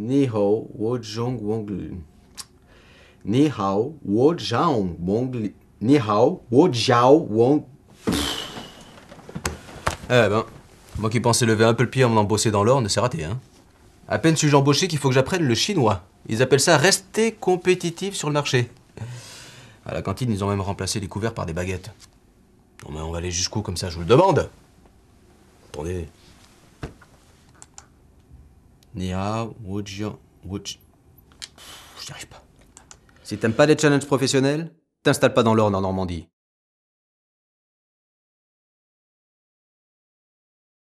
Ni Hao Wojong Wongli. Ni Hao Wojong Wong Ni Hao Jiao, Wong Eh ben, moi qui pensais lever un peu le pied en m'embossant dans l'or, ne s'est raté, hein. À peine suis-je embauché qu'il faut que j'apprenne le chinois. Ils appellent ça rester compétitif sur le marché. À la cantine, ils ont même remplacé les couverts par des baguettes. Non mais on va aller jusqu'où comme ça, je vous le demande Attendez, Néa, Wojia, Je n'y arrive pas. Si t'aimes pas les challenges professionnels, t'installe pas dans l'Orne en Normandie.